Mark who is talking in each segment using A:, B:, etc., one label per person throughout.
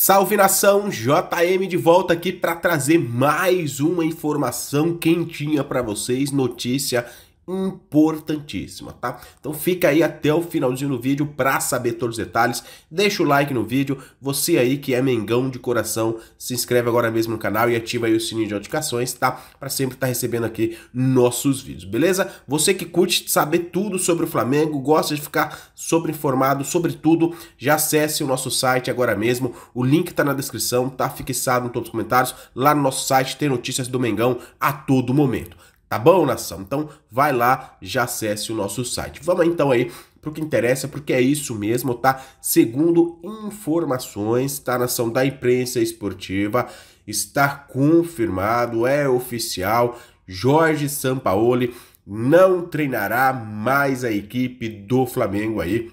A: Salve nação, JM de volta aqui para trazer mais uma informação quentinha para vocês, notícia importantíssima, tá? Então fica aí até o finalzinho do vídeo para saber todos os detalhes. Deixa o like no vídeo. Você aí que é mengão de coração, se inscreve agora mesmo no canal e ativa aí o sininho de notificações, tá? Para sempre estar tá recebendo aqui nossos vídeos, beleza? Você que curte saber tudo sobre o Flamengo, gosta de ficar sobre informado sobre tudo, já acesse o nosso site agora mesmo. O link tá na descrição, tá fixado em todos os comentários. Lá no nosso site tem notícias do Mengão a todo momento. Tá bom, nação? Então vai lá, já acesse o nosso site. Vamos então aí pro que interessa, porque é isso mesmo, tá? Segundo informações, tá, nação da imprensa esportiva, está confirmado, é oficial, Jorge Sampaoli não treinará mais a equipe do Flamengo aí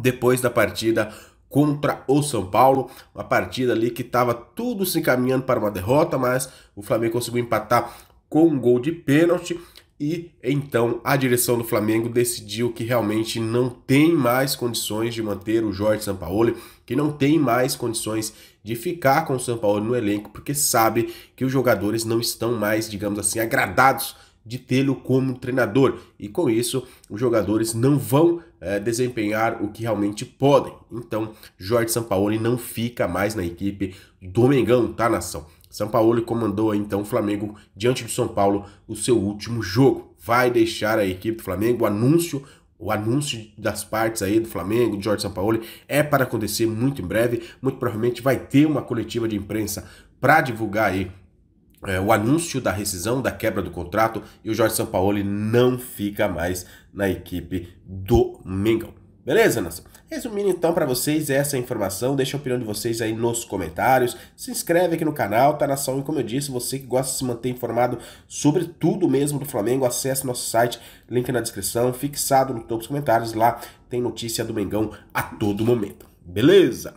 A: depois da partida contra o São Paulo, uma partida ali que estava tudo se encaminhando para uma derrota, mas o Flamengo conseguiu empatar com um gol de pênalti. E então a direção do Flamengo decidiu que realmente não tem mais condições de manter o Jorge Sampaoli, que não tem mais condições de ficar com o Sampaoli no elenco, porque sabe que os jogadores não estão mais, digamos assim, agradados de tê-lo como treinador. E com isso, os jogadores não vão é, desempenhar o que realmente podem. Então, Jorge Sampaoli não fica mais na equipe do Mengão, tá, nação? São Paulo comandou então o Flamengo diante do São Paulo o seu último jogo. Vai deixar a equipe do Flamengo o anúncio, o anúncio das partes aí do Flamengo, de Jorge Sampaoli, é para acontecer muito em breve. Muito provavelmente vai ter uma coletiva de imprensa para divulgar aí é, o anúncio da rescisão, da quebra do contrato, e o Jorge Sampaoli não fica mais na equipe do Mengão. Beleza, nação? Resumindo então para vocês essa informação, deixa a opinião de vocês aí nos comentários, se inscreve aqui no canal, tá nação? E como eu disse, você que gosta de se manter informado sobre tudo mesmo do Flamengo, acesse nosso site, link na descrição, fixado no topo dos comentários, lá tem notícia do Mengão a todo momento. Beleza?